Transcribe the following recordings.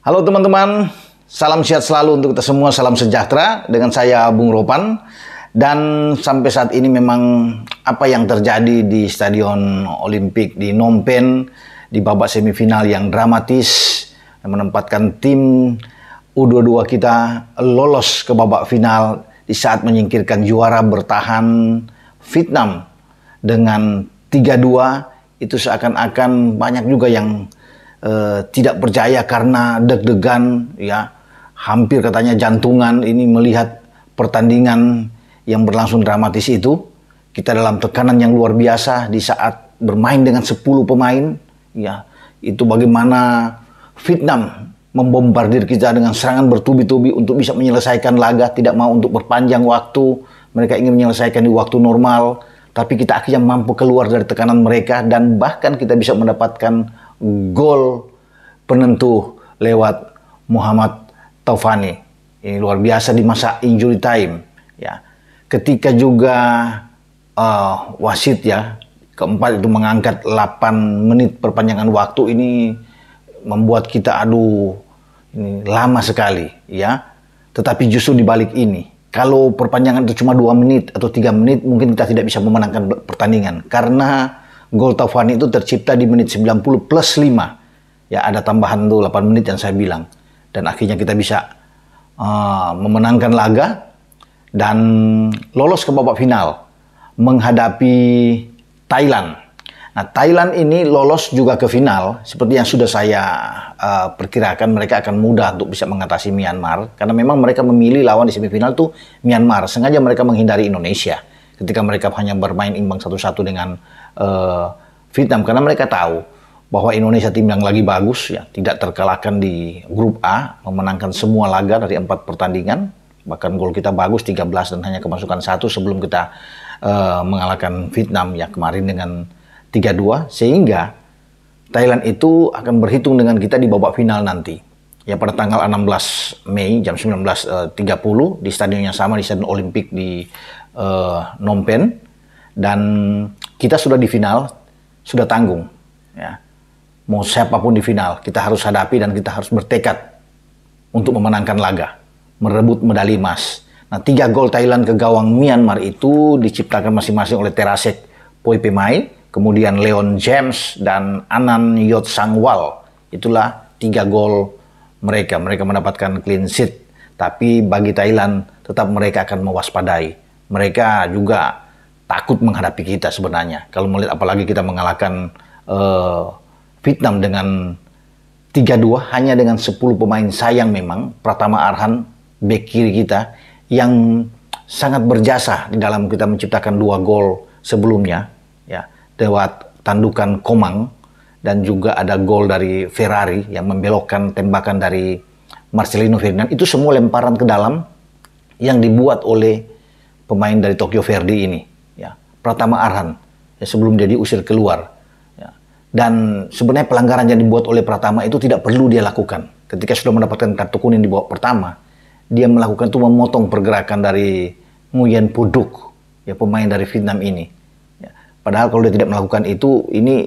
Halo teman-teman, salam sehat selalu untuk kita semua, salam sejahtera dengan saya Bung Ropan. Dan sampai saat ini memang apa yang terjadi di Stadion Olimpik di Nompen di babak semifinal yang dramatis menempatkan tim U22 kita lolos ke babak final di saat menyingkirkan juara bertahan Vietnam dengan 3-2 itu seakan-akan banyak juga yang Eh, tidak percaya karena deg-degan ya hampir katanya jantungan ini melihat pertandingan yang berlangsung dramatis itu kita dalam tekanan yang luar biasa di saat bermain dengan 10 pemain ya itu bagaimana Vietnam membombardir kita dengan serangan bertubi-tubi untuk bisa menyelesaikan laga tidak mau untuk berpanjang waktu mereka ingin menyelesaikan di waktu normal tapi kita akhirnya mampu keluar dari tekanan mereka dan bahkan kita bisa mendapatkan gol penentu lewat Muhammad Taufani. Ini luar biasa di masa injury time ya. Ketika juga uh, wasit ya keempat itu mengangkat 8 menit perpanjangan waktu ini membuat kita aduh ini lama sekali ya. Tetapi justru di balik ini kalau perpanjangan itu cuma dua menit atau tiga menit mungkin kita tidak bisa memenangkan pertandingan karena Gol Taufani itu tercipta di menit 90 plus 5. Ya ada tambahan tuh 8 menit yang saya bilang. Dan akhirnya kita bisa uh, memenangkan laga dan lolos ke babak final menghadapi Thailand. Nah, Thailand ini lolos juga ke final seperti yang sudah saya uh, perkirakan mereka akan mudah untuk bisa mengatasi Myanmar karena memang mereka memilih lawan di semifinal tuh Myanmar. Sengaja mereka menghindari Indonesia ketika mereka hanya bermain imbang satu-satu dengan uh, Vietnam karena mereka tahu bahwa Indonesia tim yang lagi bagus ya tidak terkalahkan di grup A memenangkan semua laga dari empat pertandingan bahkan gol kita bagus 13 dan hanya kemasukan satu sebelum kita uh, mengalahkan Vietnam ya kemarin dengan 3-2 sehingga Thailand itu akan berhitung dengan kita di babak final nanti ya pada tanggal 16 Mei jam 19.30 eh, di stadion yang sama di Stadion Olimpik di uh, Nompen dan kita sudah di final, sudah tanggung. Ya. Mau siapapun di final, kita harus hadapi dan kita harus bertekad untuk memenangkan laga, merebut medali emas. Nah, tiga gol Thailand ke gawang Myanmar itu diciptakan masing-masing oleh Terasek Pemai, kemudian Leon James dan Anan Yot Sangwal. Itulah tiga gol mereka. Mereka mendapatkan clean sheet. Tapi bagi Thailand, tetap mereka akan mewaspadai. Mereka juga takut menghadapi kita sebenarnya. Kalau melihat apalagi kita mengalahkan uh, Vietnam dengan 3-2 hanya dengan 10 pemain sayang memang Pertama Arhan bek kiri kita yang sangat berjasa di dalam kita menciptakan dua gol sebelumnya ya lewat tandukan Komang dan juga ada gol dari Ferrari yang membelokkan tembakan dari Marcelino Ferdinand itu semua lemparan ke dalam yang dibuat oleh pemain dari Tokyo Verdy ini ya Pratama Arhan ya, sebelum dia diusir keluar. Ya. Dan sebenarnya pelanggaran yang dibuat oleh Pratama itu tidak perlu dia lakukan. Ketika sudah mendapatkan kartu kuning di bawah pertama, dia melakukan itu memotong pergerakan dari Nguyen Puduk, ya pemain dari Vietnam ini. Ya. Padahal kalau dia tidak melakukan itu, ini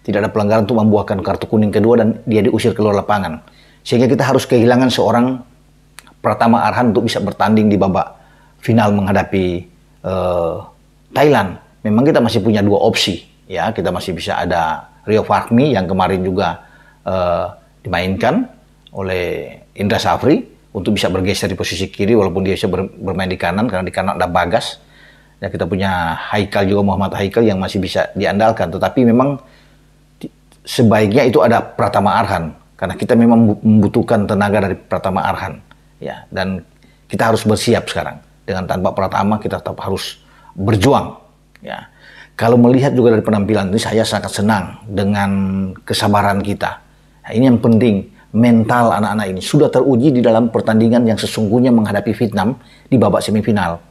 tidak ada pelanggaran untuk membuahkan kartu kuning kedua dan dia diusir keluar lapangan. Sehingga kita harus kehilangan seorang Pratama Arhan untuk bisa bertanding di babak final menghadapi uh, Thailand. Memang kita masih punya dua opsi, ya kita masih bisa ada Rio Fahmi yang kemarin juga uh, dimainkan oleh Indra Safri untuk bisa bergeser di posisi kiri walaupun dia bisa bermain di kanan karena di kanan ada Bagas. Ya kita punya Haikal juga Muhammad Haikal yang masih bisa diandalkan. Tetapi memang sebaiknya itu ada Pratama Arhan karena kita memang membutuhkan tenaga dari Pratama Arhan ya dan kita harus bersiap sekarang dengan tanpa Pratama kita tetap harus berjuang. Ya. Kalau melihat juga dari penampilan ini saya sangat senang dengan kesabaran kita. Nah, ini yang penting mental anak-anak ini sudah teruji di dalam pertandingan yang sesungguhnya menghadapi Vietnam di babak semifinal.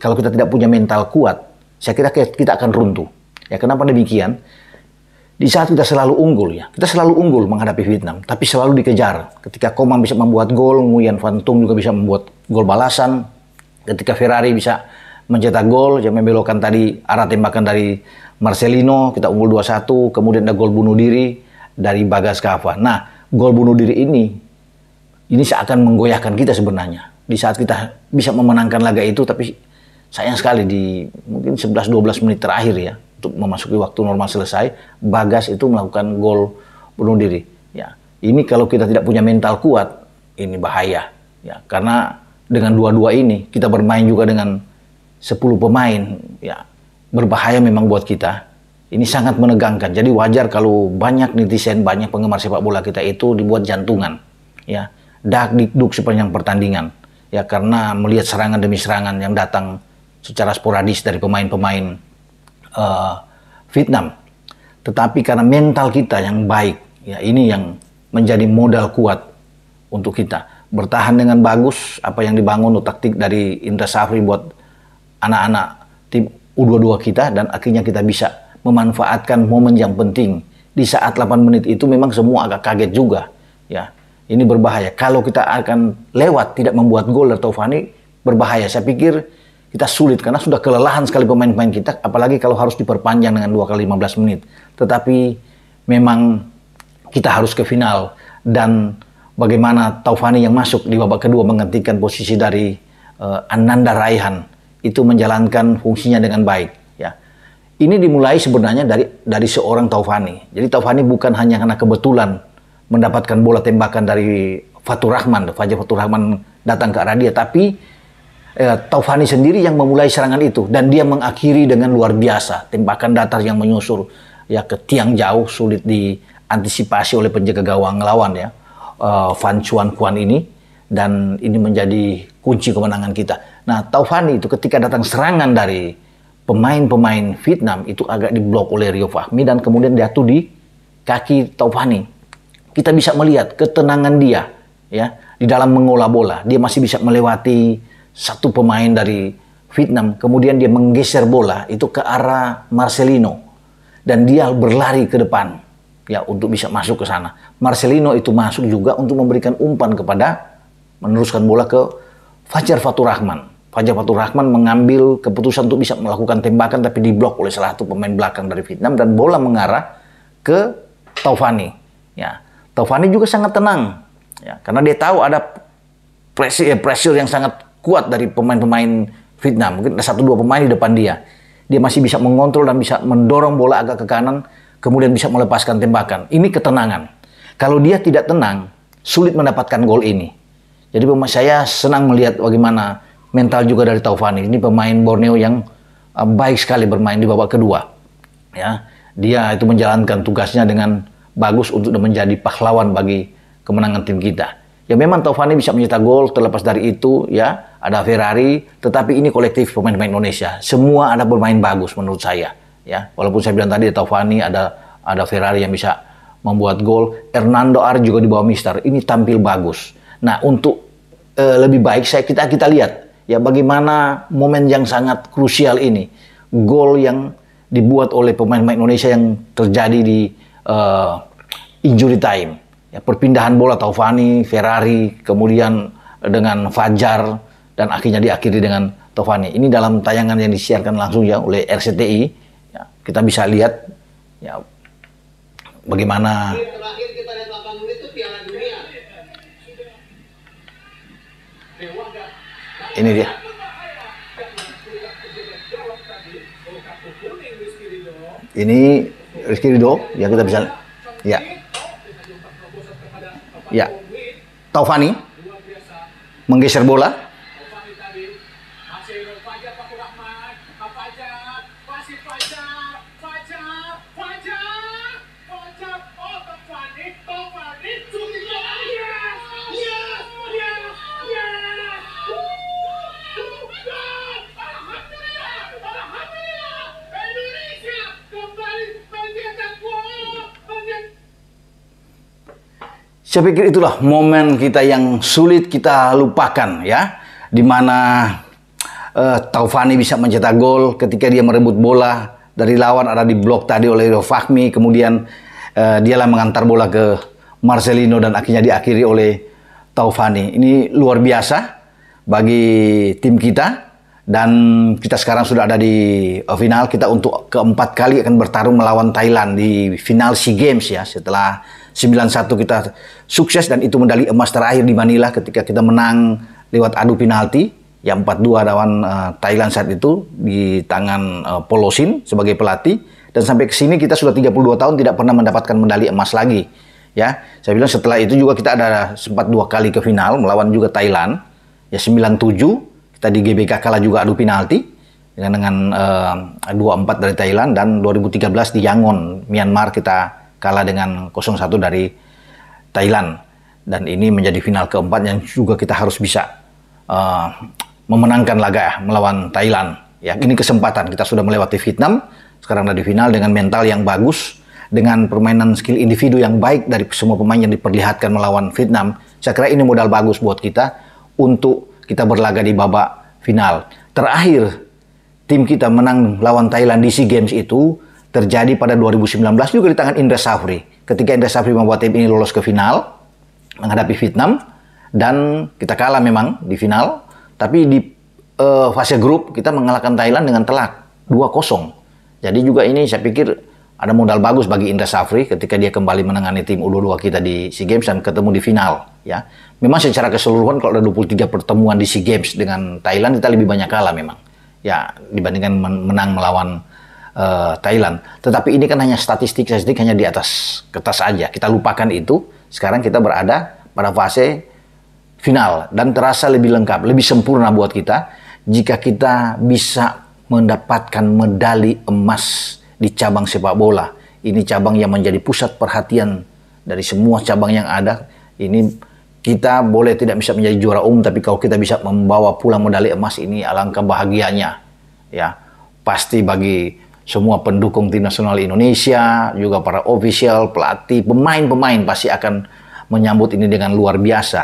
Kalau kita tidak punya mental kuat, saya kira kita akan runtuh. Ya kenapa demikian? Di saat kita selalu unggul ya, kita selalu unggul menghadapi Vietnam, tapi selalu dikejar. Ketika Komang bisa membuat gol, Nguyen Van Tung juga bisa membuat gol balasan. Ketika Ferrari bisa mencetak gol yang membelokkan tadi arah tembakan dari Marcelino, kita unggul 2-1, kemudian ada gol bunuh diri dari Bagas Kava. Nah, gol bunuh diri ini, ini seakan menggoyahkan kita sebenarnya. Di saat kita bisa memenangkan laga itu, tapi sayang sekali di mungkin 11-12 menit terakhir ya, untuk memasuki waktu normal selesai, Bagas itu melakukan gol bunuh diri. Ya, ini kalau kita tidak punya mental kuat, ini bahaya. Ya, karena dengan dua-dua ini, kita bermain juga dengan 10 pemain ya berbahaya memang buat kita. Ini sangat menegangkan. Jadi wajar kalau banyak netizen, banyak penggemar sepak bola kita itu dibuat jantungan, ya, dak dikduk sepanjang pertandingan, ya karena melihat serangan demi serangan yang datang secara sporadis dari pemain-pemain uh, Vietnam. Tetapi karena mental kita yang baik, ya ini yang menjadi modal kuat untuk kita bertahan dengan bagus apa yang dibangun taktik dari Indra Safri buat anak-anak tim U22 kita dan akhirnya kita bisa memanfaatkan momen yang penting. Di saat 8 menit itu memang semua agak kaget juga. ya Ini berbahaya. Kalau kita akan lewat tidak membuat gol dari Taufani, berbahaya. Saya pikir kita sulit karena sudah kelelahan sekali pemain-pemain kita. Apalagi kalau harus diperpanjang dengan dua kali 15 menit. Tetapi memang kita harus ke final. Dan bagaimana Taufani yang masuk di babak kedua menggantikan posisi dari uh, Ananda Raihan itu menjalankan fungsinya dengan baik. Ya. Ini dimulai sebenarnya dari dari seorang Taufani. Jadi Taufani bukan hanya karena kebetulan mendapatkan bola tembakan dari Fatur Rahman, Fajar Fatur Rahman datang ke arah dia, tapi eh, Taufani sendiri yang memulai serangan itu dan dia mengakhiri dengan luar biasa tembakan datar yang menyusur ya ke tiang jauh sulit diantisipasi oleh penjaga gawang lawan ya uh, eh, Fan Chuan Kuan ini dan ini menjadi kunci kemenangan kita. Nah, Taufani itu ketika datang serangan dari pemain-pemain Vietnam itu agak diblok oleh Rio Fahmi dan kemudian jatuh di kaki Taufani. Kita bisa melihat ketenangan dia ya di dalam mengolah bola. Dia masih bisa melewati satu pemain dari Vietnam, kemudian dia menggeser bola itu ke arah Marcelino dan dia berlari ke depan ya untuk bisa masuk ke sana. Marcelino itu masuk juga untuk memberikan umpan kepada meneruskan bola ke Fajar Faturrahman. Fajar Fatur Rahman mengambil keputusan untuk bisa melakukan tembakan tapi diblok oleh salah satu pemain belakang dari Vietnam dan bola mengarah ke Taufani. Ya, Taufani juga sangat tenang ya, karena dia tahu ada pressure, eh, pressure yang sangat kuat dari pemain-pemain Vietnam. Mungkin ada satu dua pemain di depan dia. Dia masih bisa mengontrol dan bisa mendorong bola agak ke kanan, kemudian bisa melepaskan tembakan. Ini ketenangan. Kalau dia tidak tenang, sulit mendapatkan gol ini. Jadi saya senang melihat bagaimana mental juga dari Taufani. Ini pemain Borneo yang uh, baik sekali bermain di babak kedua. Ya, dia itu menjalankan tugasnya dengan bagus untuk menjadi pahlawan bagi kemenangan tim kita. Ya memang Taufani bisa mencetak gol terlepas dari itu ya ada Ferrari tetapi ini kolektif pemain-pemain Indonesia semua ada bermain bagus menurut saya ya walaupun saya bilang tadi Taufani ada ada Ferrari yang bisa membuat gol Hernando Ar juga di bawah Mister ini tampil bagus. Nah untuk e, lebih baik saya kita kita lihat ya bagaimana momen yang sangat krusial ini, gol yang dibuat oleh pemain-pemain Indonesia yang terjadi di uh, injury time, ya perpindahan bola Taufani, Ferrari, kemudian dengan Fajar dan akhirnya diakhiri dengan Taufani. Ini dalam tayangan yang disiarkan langsung ya oleh RCTI, ya, kita bisa lihat ya bagaimana ini dia ini Rizky Ridho ya kita bisa ya ya Taufani menggeser bola Saya pikir itulah momen kita yang sulit kita lupakan ya, di mana uh, Taufani bisa mencetak gol ketika dia merebut bola dari lawan ada di blok tadi oleh Rio Fahmi, kemudian uh, dialah mengantar bola ke Marcelino dan akhirnya diakhiri oleh Taufani. Ini luar biasa bagi tim kita dan kita sekarang sudah ada di eh, final kita untuk keempat kali akan bertarung melawan Thailand di final SEA Games ya setelah 91 kita sukses dan itu medali emas terakhir di Manila ketika kita menang lewat adu penalti yang 4-2 lawan uh, Thailand saat itu di tangan uh, eh, Polosin sebagai pelatih dan sampai ke sini kita sudah 32 tahun tidak pernah mendapatkan medali emas lagi ya saya bilang setelah itu juga kita ada sempat dua kali ke final melawan juga Thailand ya 97 kita di GBK kalah juga adu penalti dengan dengan uh, eh, 24 dari Thailand dan 2013 di Yangon Myanmar kita kalah dengan 0-1 dari Thailand dan ini menjadi final keempat yang juga kita harus bisa uh, memenangkan laga melawan Thailand. Ya, ini kesempatan kita sudah melewati Vietnam, sekarang ada di final dengan mental yang bagus, dengan permainan skill individu yang baik dari semua pemain yang diperlihatkan melawan Vietnam. Saya kira ini modal bagus buat kita untuk kita berlaga di babak final. Terakhir tim kita menang lawan Thailand di SEA Games itu terjadi pada 2019 juga di tangan Indra Safri. Ketika Indra Safri membuat tim ini lolos ke final, menghadapi Vietnam, dan kita kalah memang di final, tapi di uh, fase grup kita mengalahkan Thailand dengan telak 2-0. Jadi juga ini saya pikir ada modal bagus bagi Indra Safri ketika dia kembali menangani tim U22 kita di SEA Games dan ketemu di final ya. Memang secara keseluruhan kalau ada 23 pertemuan di SEA Games dengan Thailand kita lebih banyak kalah memang. Ya, dibandingkan menang melawan uh, Thailand. Tetapi ini kan hanya statistik, statistik hanya di atas kertas saja. Kita lupakan itu. Sekarang kita berada pada fase final dan terasa lebih lengkap, lebih sempurna buat kita jika kita bisa mendapatkan medali emas di cabang sepak bola. Ini cabang yang menjadi pusat perhatian dari semua cabang yang ada. Ini kita boleh tidak bisa menjadi juara umum tapi kalau kita bisa membawa pulang medali emas ini alangkah bahagianya ya pasti bagi semua pendukung tim nasional Indonesia, juga para official, pelatih, pemain-pemain pasti akan menyambut ini dengan luar biasa.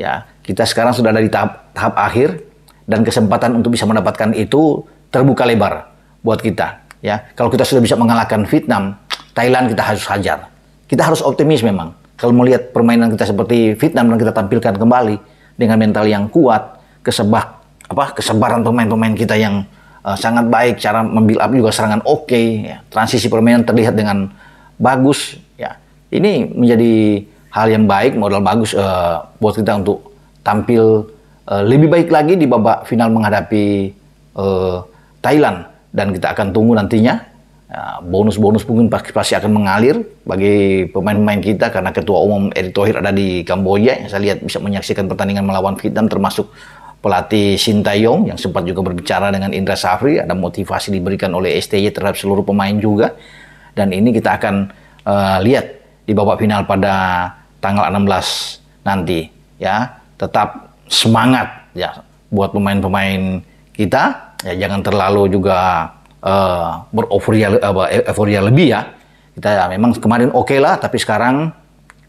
Ya, kita sekarang sudah ada di tahap tahap akhir dan kesempatan untuk bisa mendapatkan itu terbuka lebar buat kita. Ya, kalau kita sudah bisa mengalahkan Vietnam, Thailand kita harus hajar. Kita harus optimis memang. Kalau melihat permainan kita seperti Vietnam dan kita tampilkan kembali dengan mental yang kuat, kesebak apa kesebaran pemain-pemain kita yang uh, sangat baik, cara membuild up juga serangan oke, okay, ya. transisi permainan terlihat dengan bagus, ya. Ini menjadi hal yang baik, modal bagus uh, buat kita untuk tampil uh, lebih baik lagi di babak final menghadapi uh, Thailand dan kita akan tunggu nantinya ya, bonus-bonus mungkin pasti akan mengalir bagi pemain-pemain kita karena ketua umum Erick Thohir ada di Kamboja yang saya lihat bisa menyaksikan pertandingan melawan Vietnam termasuk pelatih Sintayong yang sempat juga berbicara dengan Indra Safri, ada motivasi diberikan oleh STY terhadap seluruh pemain juga. Dan ini kita akan uh, lihat di babak final pada tanggal 16 nanti ya. Tetap semangat ya buat pemain-pemain kita ya jangan terlalu juga uh, eh, beroforia uh, e-, euforia lebih ya. Kita ya, memang kemarin oke okay lah tapi sekarang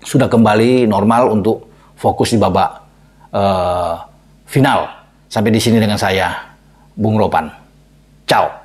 sudah kembali normal untuk fokus di babak uh, final. Sampai di sini dengan saya, Bung Ropan. Ciao.